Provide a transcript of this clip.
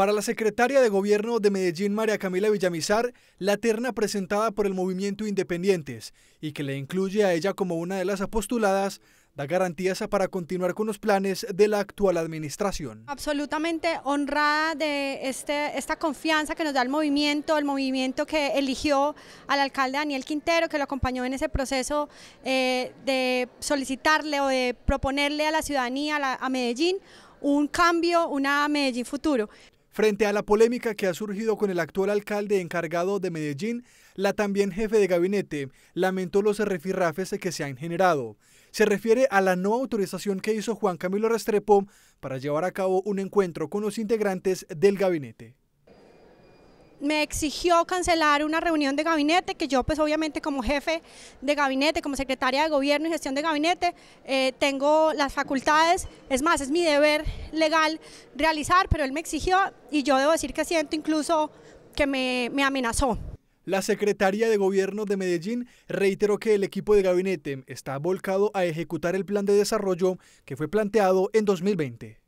Para la secretaria de Gobierno de Medellín, María Camila Villamizar, la terna presentada por el movimiento Independientes y que le incluye a ella como una de las apostuladas, da garantías para continuar con los planes de la actual administración. Absolutamente honrada de este, esta confianza que nos da el movimiento, el movimiento que eligió al alcalde Daniel Quintero, que lo acompañó en ese proceso eh, de solicitarle o de proponerle a la ciudadanía, a Medellín, un cambio, una Medellín futuro. Frente a la polémica que ha surgido con el actual alcalde encargado de Medellín, la también jefe de gabinete lamentó los refirrafes que se han generado. Se refiere a la no autorización que hizo Juan Camilo Restrepo para llevar a cabo un encuentro con los integrantes del gabinete me exigió cancelar una reunión de gabinete que yo pues obviamente como jefe de gabinete, como secretaria de gobierno y gestión de gabinete, eh, tengo las facultades, es más, es mi deber legal realizar, pero él me exigió y yo debo decir que siento incluso que me, amenazó. La Secretaría de Gobierno de Medellín reiteró que el equipo de gabinete está volcado a ejecutar el plan de desarrollo que fue planteado en 2020.